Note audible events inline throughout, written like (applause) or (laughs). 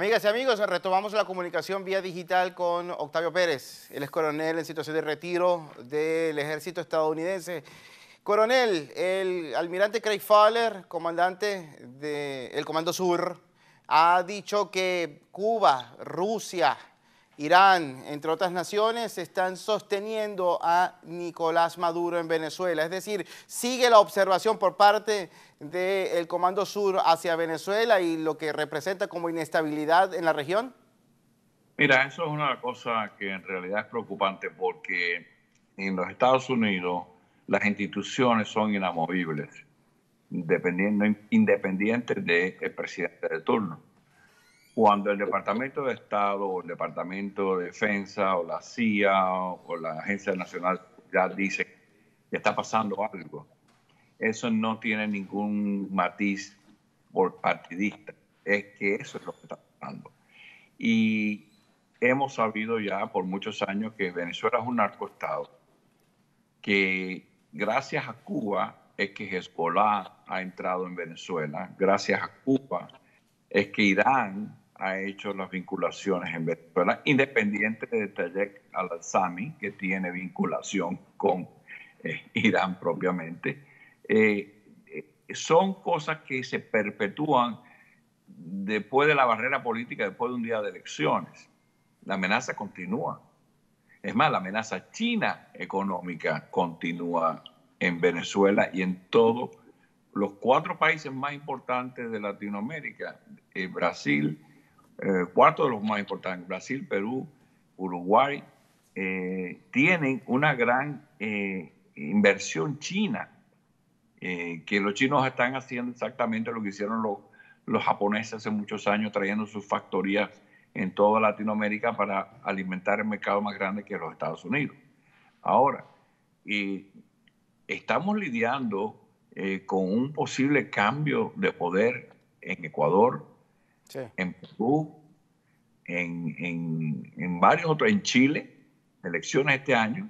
Amigas y amigos, retomamos la comunicación vía digital con Octavio Pérez. Él es coronel en situación de retiro del ejército estadounidense. Coronel, el almirante Craig Fowler, comandante del Comando Sur, ha dicho que Cuba, Rusia, Irán, entre otras naciones, están sosteniendo a Nicolás Maduro en Venezuela. Es decir, sigue la observación por parte del Comando Sur hacia Venezuela y lo que representa como inestabilidad en la región. Mira, eso es una cosa que en realidad es preocupante porque en los Estados Unidos las instituciones son inamovibles, independientes del presidente de turno cuando el Departamento de Estado o el Departamento de Defensa o la CIA o la Agencia Nacional ya dice que está pasando algo, eso no tiene ningún matiz por partidista. Es que eso es lo que está pasando. Y hemos sabido ya por muchos años que Venezuela es un narcoestado, que gracias a Cuba es que Hezbollah ha entrado en Venezuela, gracias a Cuba es que Irán ha hecho las vinculaciones en Venezuela, independiente de Tayek al assami que tiene vinculación con eh, (laughs) Irán propiamente. Eh, eh, son cosas que se perpetúan después de la barrera política, después de un día de elecciones. La amenaza continúa. Es más, la amenaza china económica continúa en Venezuela y en todos los cuatro países más importantes de Latinoamérica, Brasil, eh, cuarto de los más importantes, Brasil, Perú, Uruguay, eh, tienen una gran eh, inversión china, que los chinos están haciendo exactamente lo que hicieron los, japoneses hace muchos años, trayendo sus factorías en toda Latinoamérica para alimentar el mercado más grande que los Estados Unidos. Ahora, estamos lidiando con un posible cambio de poder en Ecuador en Perú, en, varios otros, en Chile, elecciones este año.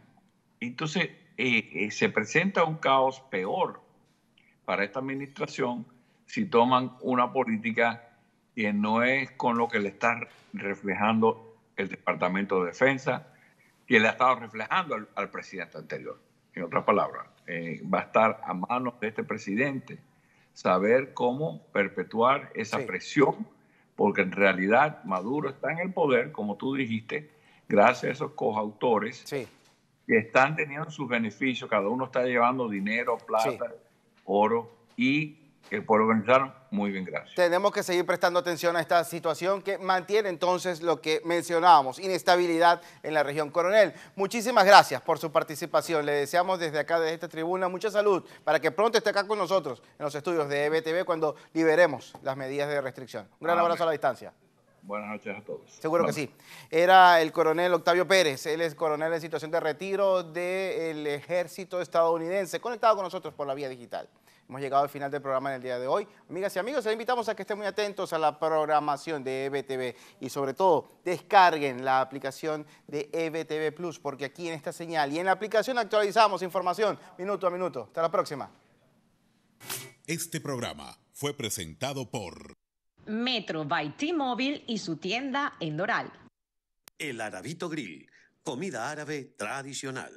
Entonces, eh, eh, se presenta un caos peor para esta administración si toman una política que no es con lo que le está reflejando el Departamento de Defensa, que le ha estado reflejando al, presidente anterior. En otras palabras, eh, va a estar a manos de este presidente saber cómo perpetuar esa presión porque en realidad Maduro está en el poder, como tú dijiste, gracias a esos coautores que están teniendo sus beneficios, cada uno está llevando dinero, plata, oro, y el pueblo organizar. Muy bien, gracias. Tenemos que seguir prestando atención a esta situación que mantiene entonces lo que mencionábamos, inestabilidad en la región. Coronel, muchísimas gracias por su participación. Le deseamos desde acá, desde esta tribuna, mucha salud para que pronto esté acá con nosotros en los estudios de EBTV cuando liberemos las medidas de restricción. Un gran abrazo a la distancia. Buenas noches a todos. Seguro que sí. Era el coronel Octavio Pérez, él es coronel en situación de retiro del ejército estadounidense, conectado con nosotros por la vía digital. Hemos llegado al final del programa en el día de hoy. Amigas y amigos, les invitamos a que estén muy atentos a la programación de EBTV y sobre todo descarguen la aplicación de EBTV Plus porque aquí en esta señal y en la aplicación actualizamos información minuto a minuto. Hasta la próxima. Este programa fue presentado por... Metro by T-Mobile y su tienda en Doral. El Arabito Grill, comida árabe tradicional.